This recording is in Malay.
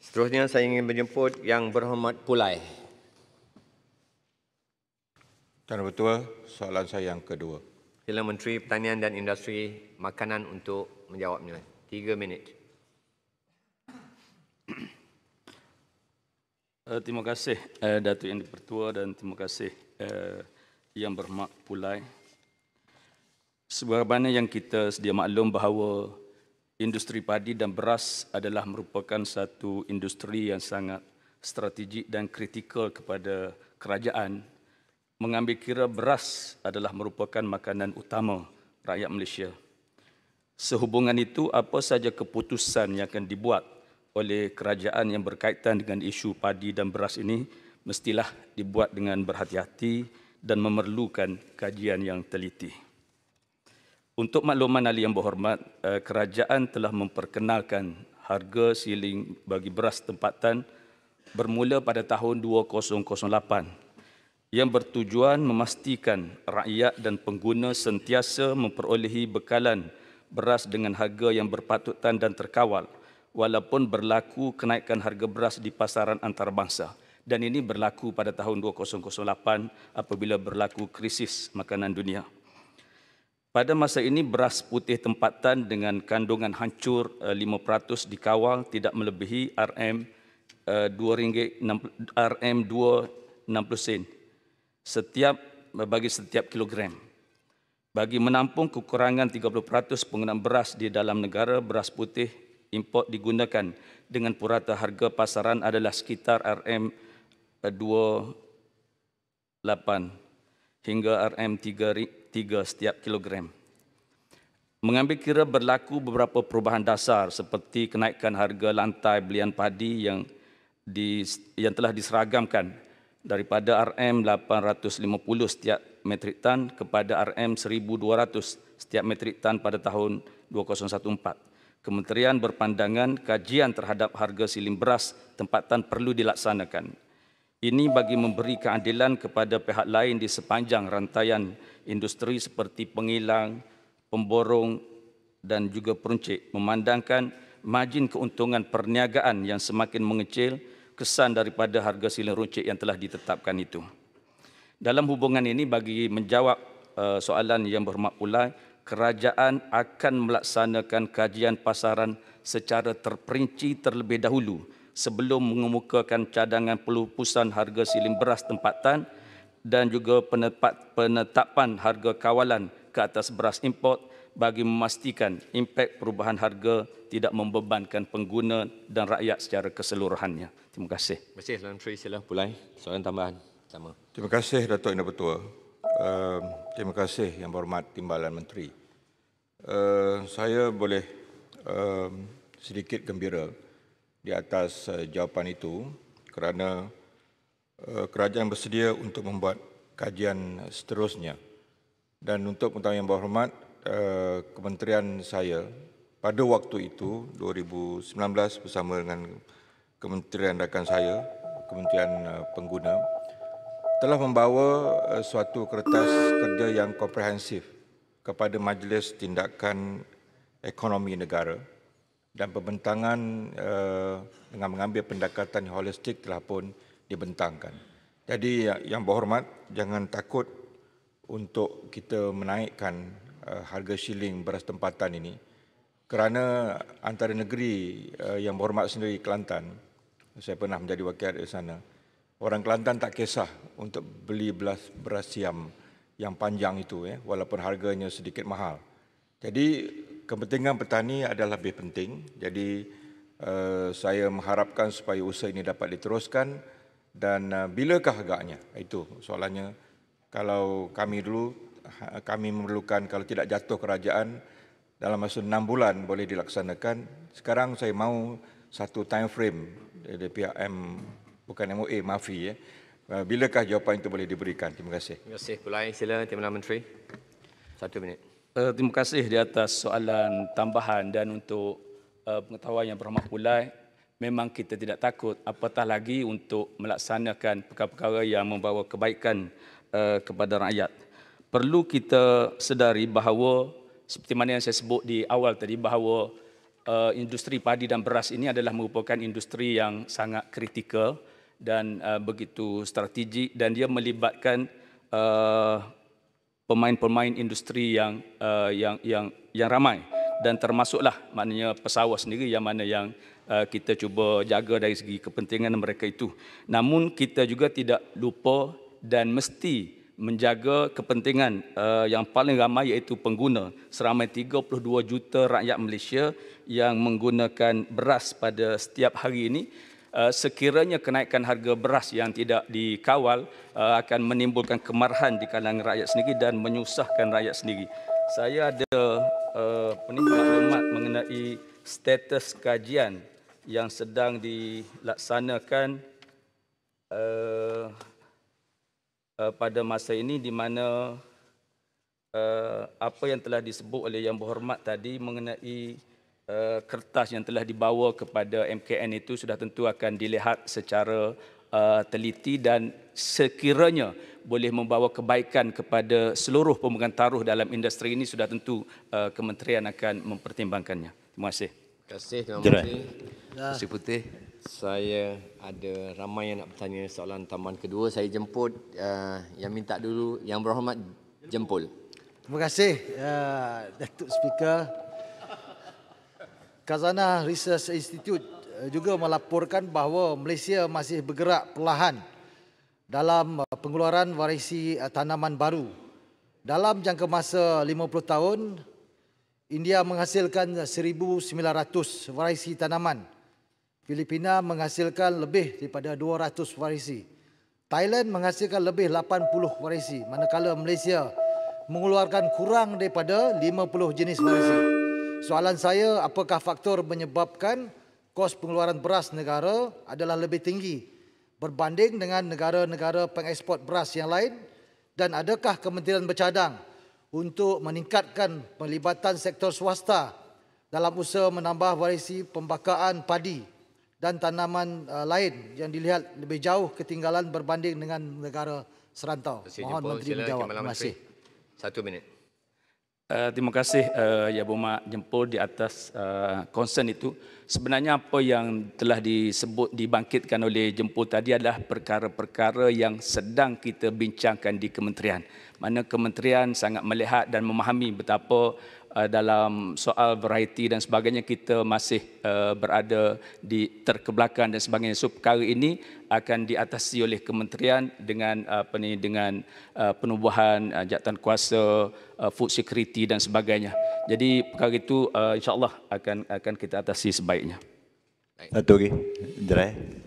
Seterusnya saya ingin menjemput Yang Berhormat Pulai. Tuan Ketua, soalan saya yang kedua. Sila Menteri Pertanian dan Industri Makanan untuk menjawabnya. Tiga minit. Uh, terima kasih uh, Datuk Yang Dipertua dan terima kasih uh, Yang Berhormat Pulai. Sebagaimana yang kita sedia maklum bahawa industri padi dan beras adalah merupakan satu industri yang sangat strategik dan kritikal kepada kerajaan mengambil kira beras adalah merupakan makanan utama rakyat Malaysia. Sehubungan itu, apa saja keputusan yang akan dibuat oleh kerajaan yang berkaitan dengan isu padi dan beras ini mestilah dibuat dengan berhati-hati dan memerlukan kajian yang teliti. Untuk makluman ahli yang berhormat, eh, kerajaan telah memperkenalkan harga siling bagi beras tempatan bermula pada tahun 2008 yang bertujuan memastikan rakyat dan pengguna sentiasa memperolehi bekalan beras dengan harga yang berpatutan dan terkawal walaupun berlaku kenaikan harga beras di pasaran antarabangsa dan ini berlaku pada tahun 2008 apabila berlaku krisis makanan dunia. Pada masa ini beras putih tempatan dengan kandungan hancur 5% eh, dikawal tidak melebihi RM2.60 eh, RM2.60 sen setiap eh, bagi setiap kilogram. Bagi menampung kekurangan 30% penggunaan beras di dalam negara, beras putih import digunakan dengan purata harga pasaran adalah sekitar RM28 hingga RM3 Tiga setiap kilogram. Mengambil kira berlaku beberapa perubahan dasar seperti kenaikan harga lantai belian padi yang di, yang telah diseragamkan daripada RM850 setiap metrik tan kepada RM1200 setiap metrik tan pada tahun 2014. Kementerian berpandangan kajian terhadap harga silim beras tempatan perlu dilaksanakan. Ini bagi memberi keadilan kepada pihak lain di sepanjang rantaian industri seperti pengilang, pemborong dan juga peruncit memandangkan margin keuntungan perniagaan yang semakin mengecil kesan daripada harga silang runcit yang telah ditetapkan itu. Dalam hubungan ini bagi menjawab eh, soalan yang berhormat pula, kerajaan akan melaksanakan kajian pasaran secara terperinci terlebih dahulu sebelum mengemukakan cadangan pelupusan harga silin beras tempatan dan juga penetapan harga kawalan ke atas beras import bagi memastikan impak perubahan harga tidak membebankan pengguna dan rakyat secara keseluruhannya. Terima kasih. Terima kasih, Tuan Menteri. Sila pulai. Soalan tambahan pertama. Terima kasih, Datuk Indah Petua. Uh, ehm, terima kasih yang berhormat Timbalan Menteri. Uh, saya boleh uh, sedikit gembira di atas uh, jawapan itu kerana Eh, kerajaan bersedia untuk membuat kajian seterusnya. Dan untuk pengetahuan yang berhormat, eh, kementerian saya pada waktu itu, 2019 bersama dengan kementerian rakan saya, kementerian eh, pengguna, telah membawa suatu kertas kerja yang komprehensif kepada Majlis Tindakan Ekonomi Negara dan pembentangan dengan mengambil pendekatan holistik telah pun dibentangkan. Jadi ya, yang berhormat jangan takut untuk kita menaikkan eh, harga siling beras tempatan ini kerana antara negeri eh, yang berhormat sendiri Kelantan saya pernah menjadi wakil di sana orang Kelantan tak kisah untuk beli beras beras siam yang panjang itu ya walaupun harganya sedikit mahal. Jadi kepentingan petani adalah lebih penting. Jadi eh, saya mengharapkan supaya usaha ini dapat diteruskan dan uh, bilakah agaknya itu soalannya kalau kami dulu ha, kami memerlukan kalau tidak jatuh kerajaan dalam masa enam bulan boleh dilaksanakan sekarang saya mahu satu time frame dari pihak M bukan MOA mafi ya uh, bilakah jawapan itu boleh diberikan terima kasih terima kasih pulai sila terima menteri satu minit uh, terima kasih di atas soalan tambahan dan untuk uh, pengetahuan yang berhormat pulai memang kita tidak takut apatah lagi untuk melaksanakan perkara-perkara yang membawa kebaikan uh, kepada rakyat. Perlu kita sedari bahawa seperti mana yang saya sebut di awal tadi bahawa uh, industri padi dan beras ini adalah merupakan industri yang sangat kritikal dan uh, begitu strategik dan dia melibatkan uh, pemain-pemain industri yang uh, yang yang yang ramai dan termasuklah maknanya pesawat sendiri yang mana yang Eh, kita cuba jaga dari segi kepentingan mereka itu. Namun kita juga tidak lupa dan mesti menjaga kepentingan uh, yang paling ramai iaitu pengguna seramai 32 juta rakyat Malaysia yang menggunakan beras pada setiap hari ini uh, sekiranya kenaikan harga beras yang tidak dikawal uh, akan menimbulkan kemarahan di kalangan rakyat sendiri dan menyusahkan rakyat sendiri. Saya ada uh, penimbang maklumat mengenai status kajian yang sedang dilaksanakan uh, uh, pada masa ini di mana uh, apa yang telah disebut oleh Yang Berhormat tadi mengenai uh, kertas yang telah dibawa kepada MKN itu sudah tentu akan dilihat secara uh, teliti dan sekiranya boleh membawa kebaikan kepada seluruh pemegang taruh dalam industri ini sudah tentu uh, kementerian akan mempertimbangkannya. Terima kasih. Terima kasih. Terima kasih. Lah. Kursi putih. Saya ada ramai yang nak bertanya soalan taman kedua. Saya jemput uh, yang minta dulu yang berhormat jempol. Terima kasih uh, Datuk Speaker. Kazana Research Institute uh, juga melaporkan bahawa Malaysia masih bergerak perlahan dalam uh, pengeluaran varisi uh, tanaman baru. Dalam jangka masa 50 tahun, India menghasilkan 1,900 varisi tanaman Filipina menghasilkan lebih daripada 200 varisi. Thailand menghasilkan lebih 80 varisi, manakala Malaysia mengeluarkan kurang daripada 50 jenis varisi. Soalan saya, apakah faktor menyebabkan kos pengeluaran beras negara adalah lebih tinggi berbanding dengan negara-negara pengeksport beras yang lain dan adakah kementerian bercadang untuk meningkatkan pelibatan sektor swasta dalam usaha menambah varisi pembakaran padi? dan tanaman uh, lain yang dilihat lebih jauh ketinggalan berbanding dengan negara serantau. Kasih Mohon jumpa, Menteri menjawab. Terima kasih. Satu minit. Uh, terima kasih uh, Ya Buma Jempol di atas uh, concern itu. Sebenarnya apa yang telah disebut dibangkitkan oleh Jempol tadi adalah perkara-perkara yang sedang kita bincangkan di kementerian. Mana kementerian sangat melihat dan memahami betapa Eh, dalam soal variety dan sebagainya kita masih eh, berada di terkebelakang dan sebagainya. So perkara ini akan diatasi oleh kementerian dengan apa ni dengan eh, penubuhan jabatan kuasa food security dan sebagainya. Jadi perkara itu insya-Allah akan akan kita atasi sebaiknya. Satu lagi, okay. dry.